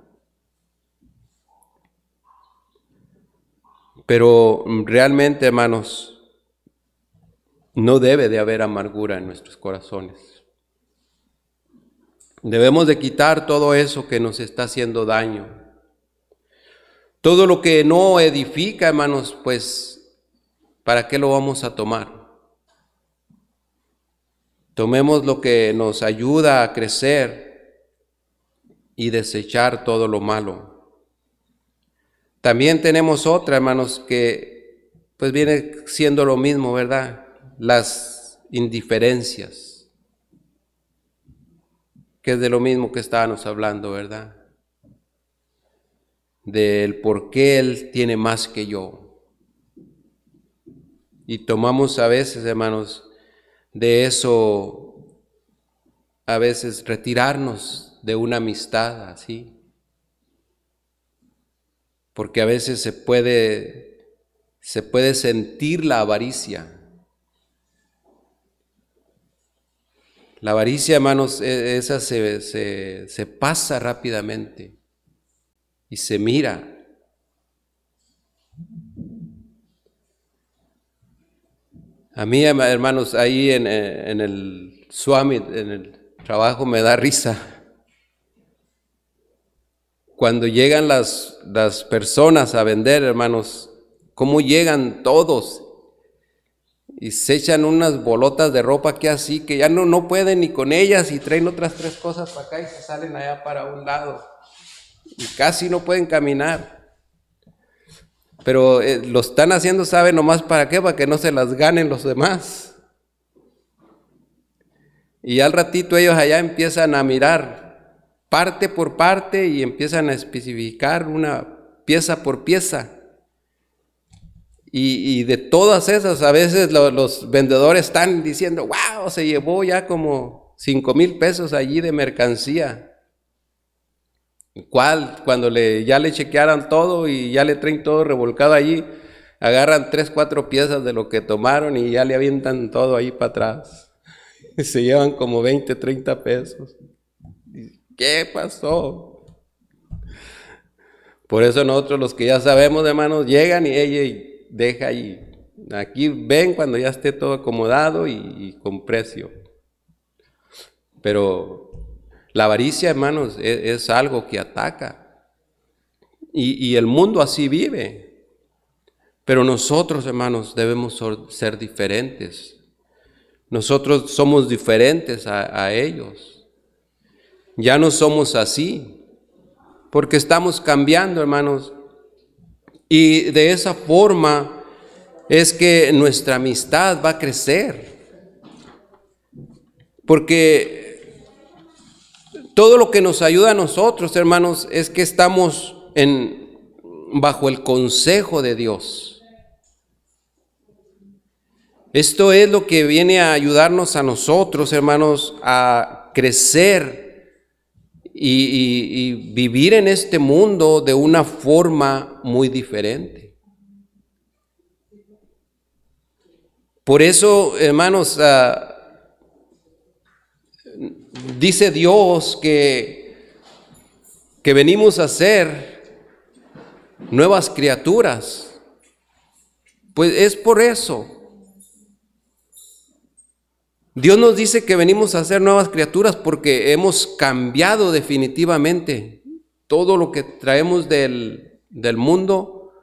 Pero mm, realmente, hermanos, no debe de haber amargura en nuestros corazones. Debemos de quitar todo eso que nos está haciendo daño. Todo lo que no edifica, hermanos, pues, ¿para qué lo vamos a tomar? Tomemos lo que nos ayuda a crecer y desechar todo lo malo. También tenemos otra, hermanos, que pues viene siendo lo mismo, ¿verdad? las indiferencias, que es de lo mismo que estábamos hablando, ¿verdad? Del por qué Él tiene más que yo. Y tomamos a veces, hermanos, de eso, a veces retirarnos de una amistad así. Porque a veces se puede, se puede sentir la avaricia La avaricia, hermanos, e, esa se, se, pasa rápidamente y se mira. A mí, hermanos, ahí en, eh, en el Swami, en el trabajo, me da risa cuando llegan las, las, personas a vender, hermanos, cómo llegan todos y se echan unas bolotas de ropa que así, que ya no, no pueden ni con ellas y traen otras tres cosas para acá y se salen allá para un lado. Y casi no pueden caminar. Pero eh, lo están haciendo, ¿saben nomás para qué? Para que no se las ganen los demás. Y al ratito ellos allá empiezan a mirar parte por parte y empiezan a especificar una pieza por pieza. Y, de todas esas, a veces los vendedores están diciendo, wow, se llevó ya como 5 mil pesos allí de mercancía. ¿Cuál? Cuando le, ya le chequearan todo y ya le traen todo revolcado allí, agarran 3, 4 piezas de lo que tomaron y ya le avientan todo ahí para atrás. Y se llevan como 20, 30 pesos. ¿Qué pasó? Por eso nosotros los que ya sabemos, de manos llegan y, ella deja ahí. Aquí ven cuando ya esté todo acomodado y, con precio. Pero la avaricia, hermanos, e, es, algo que ataca. Y, el mundo así vive. Pero nosotros, hermanos, debemos ser diferentes. Nosotros somos diferentes a ellos. Ya no somos así. Porque estamos cambiando, hermanos. Y de esa forma es que nuestra amistad va a crecer. Porque todo lo que nos ayuda a nosotros, hermanos, es que estamos en, bajo el consejo de Dios. Esto es lo que viene a ayudarnos a nosotros, hermanos, a crecer y, vivir en este mundo de una forma muy diferente. Por eso, hermanos, ah, dice Dios que, que venimos a ser nuevas criaturas. Pues es por eso. Dios nos dice que venimos a ser nuevas criaturas porque hemos cambiado definitivamente. Todo lo que traemos del, mundo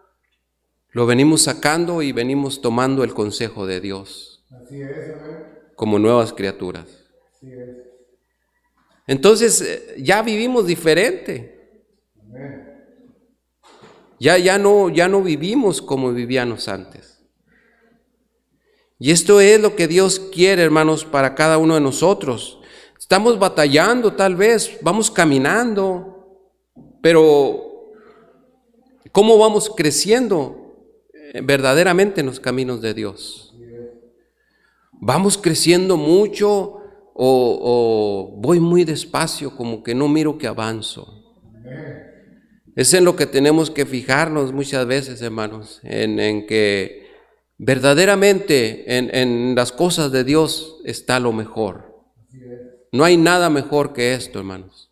lo venimos sacando y venimos tomando el consejo de Dios. como nuevas criaturas. Entonces eh, ya vivimos diferente. Ya, ya, no, ya no vivimos como vivíamos antes. Y esto es lo que Dios quiere, hermanos, para cada uno de nosotros. Estamos batallando tal vez, vamos caminando, pero ¿cómo vamos creciendo eh, verdaderamente en los caminos de Dios? ¿Vamos creciendo mucho o, voy muy despacio, como que no miro que avanzo? Es en lo que tenemos que fijarnos muchas veces, hermanos, en que Verdaderamente en, las cosas de Dios está lo mejor. No hay nada mejor que esto, hermanos.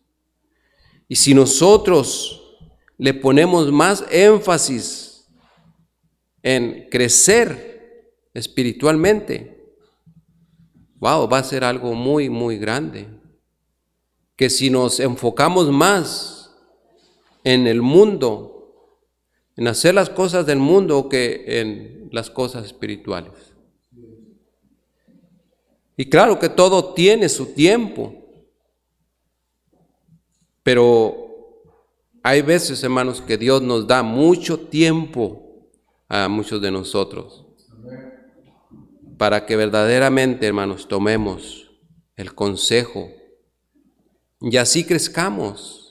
Y si nosotros le ponemos más énfasis en crecer espiritualmente, wow, va a ser algo muy, muy grande. Que si nos enfocamos más en el mundo, en hacer las cosas del mundo que en las cosas espirituales. Y claro que todo tiene su tiempo, pero hay veces, hermanos, que Dios nos da mucho tiempo a muchos de nosotros para que verdaderamente, hermanos, tomemos el consejo y así crezcamos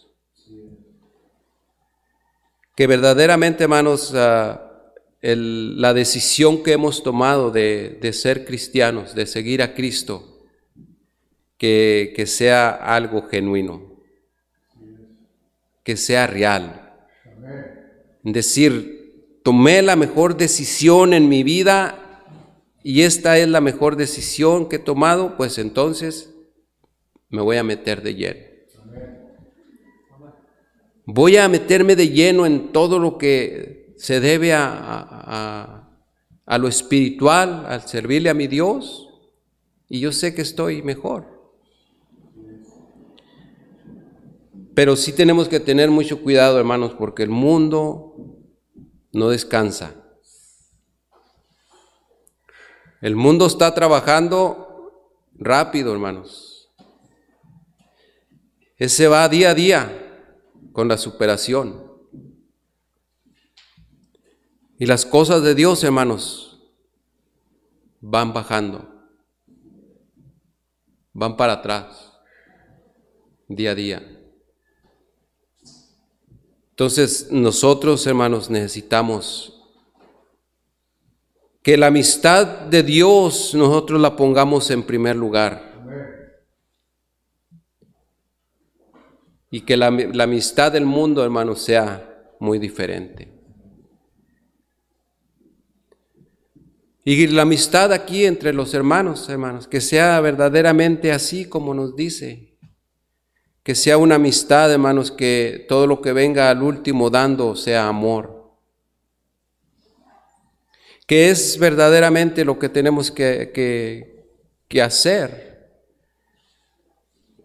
que verdaderamente, hermanos, ah, la decisión que hemos tomado de, ser cristianos, de seguir a Cristo, que, sea algo genuino, que sea real. Decir, tomé la mejor decisión en mi vida y esta es la mejor decisión que he tomado, pues entonces me voy a meter de hielo voy a meterme de lleno en todo lo que se debe a, lo espiritual, al servirle a mi Dios, y yo sé que estoy mejor. Pero sí tenemos que tener mucho cuidado, hermanos, porque el mundo no descansa. El mundo está trabajando rápido, hermanos. Ese va día a día con la superación. Y las cosas de Dios, hermanos, van bajando, van para atrás, día a día. Entonces nosotros, hermanos, necesitamos que la amistad de Dios nosotros la pongamos en primer lugar. y que la, amistad del mundo, hermanos, sea muy diferente. Y la amistad aquí entre los hermanos, hermanos, que sea verdaderamente así como nos dice. Que sea una amistad, hermanos, que todo lo que venga al último dando sea amor. Que es verdaderamente lo que tenemos que, que hacer.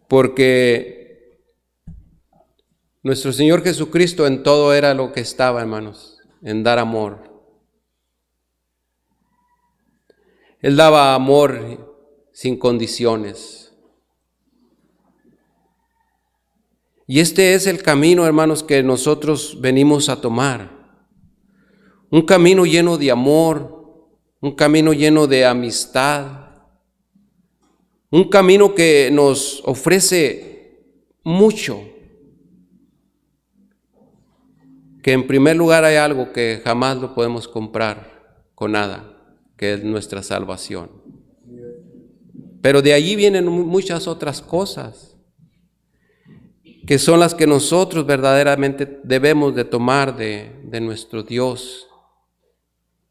Porque nuestro Señor Jesucristo en todo era lo que estaba, hermanos, en dar amor. Él daba amor sin condiciones. Y este es el camino, hermanos, que nosotros venimos a tomar. Un camino lleno de amor, un camino lleno de amistad, un camino que nos ofrece mucho que en primer lugar hay algo que jamás lo podemos comprar con nada, que es nuestra salvación. Pero de allí vienen muchas otras cosas que son las que nosotros verdaderamente debemos de tomar de, de nuestro Dios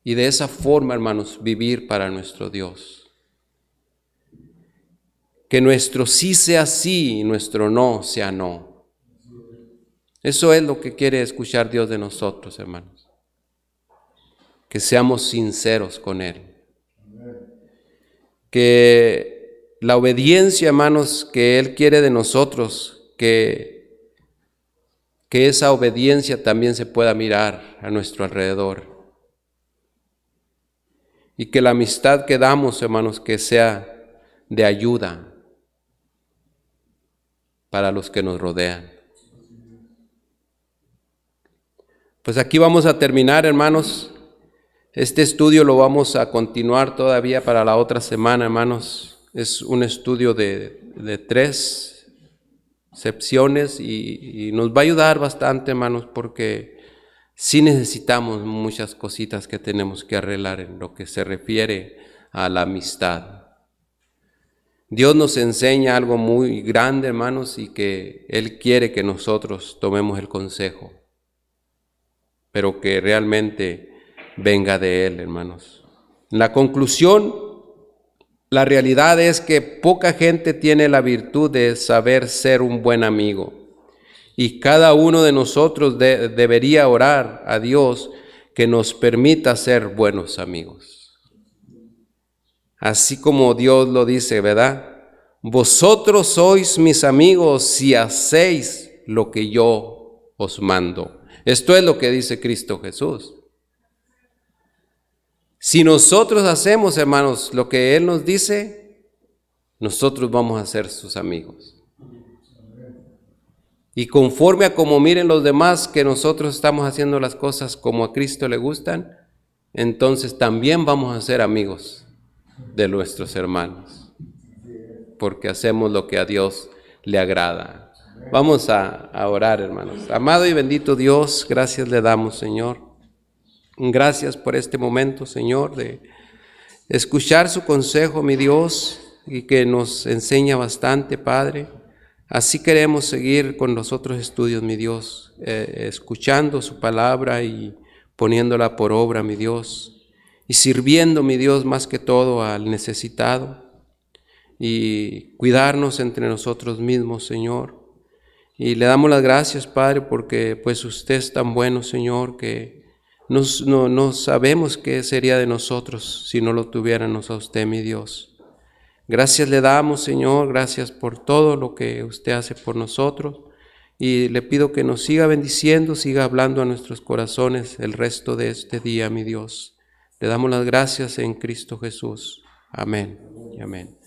y de esa forma, hermanos, vivir para nuestro Dios. Que nuestro sí sea sí y nuestro no sea no. Eso es lo que quiere escuchar Dios de nosotros, hermanos. Que seamos sinceros con Él. Que la obediencia, hermanos, que Él quiere de nosotros, que, que esa obediencia también se pueda mirar a nuestro alrededor y que la amistad que damos, hermanos, que sea de ayuda para los que nos rodean. Pues aquí vamos a terminar, hermanos. Este estudio lo vamos a continuar todavía para la otra semana, hermanos. Es un estudio de, tres secciones y, nos va a ayudar bastante, hermanos, porque si necesitamos muchas cositas que tenemos que arreglar en lo que se refiere a la amistad. Dios nos enseña algo muy grande, hermanos, y que Él quiere que nosotros tomemos el consejo pero que realmente venga de Él, hermanos. La conclusión, la realidad es que poca gente tiene la virtud de saber ser un buen amigo. Y cada uno de nosotros debería orar a Dios que nos permita ser buenos amigos. Así como Dios lo dice, ¿verdad? Vosotros sois mis amigos si hacéis lo que yo os mando. Esto es lo que dice Cristo Jesús. Si nosotros hacemos, hermanos, lo que Él nos dice, nosotros vamos a ser sus amigos. Y conforme a como miren los demás que nosotros estamos haciendo las cosas como a Cristo le gustan, entonces también vamos a ser amigos de nuestros hermanos, porque hacemos lo que a Dios le agrada. Vamos a, orar, hermanos. Amado y bendito Dios, gracias le damos, Señor. Gracias por este momento, Señor, de escuchar su consejo, mi Dios, y que nos enseña bastante, Padre. Así queremos seguir con los otros estudios, mi Dios, eh, escuchando su palabra y poniéndola por obra, mi Dios, y sirviendo, mi Dios, más que todo al necesitado, y cuidarnos entre nosotros mismos, Señor y le damos las gracias, Padre, porque pues usted es tan bueno, Señor, que no, no sabemos qué sería de nosotros si no lo tuviéramos a usted, mi Dios. Gracias le damos, Señor, gracias por todo lo que usted hace por nosotros. Y le pido que nos siga bendiciendo, siga hablando a nuestros corazones el resto de este día, mi Dios. Le damos las gracias en Cristo Jesús. Amén y amén.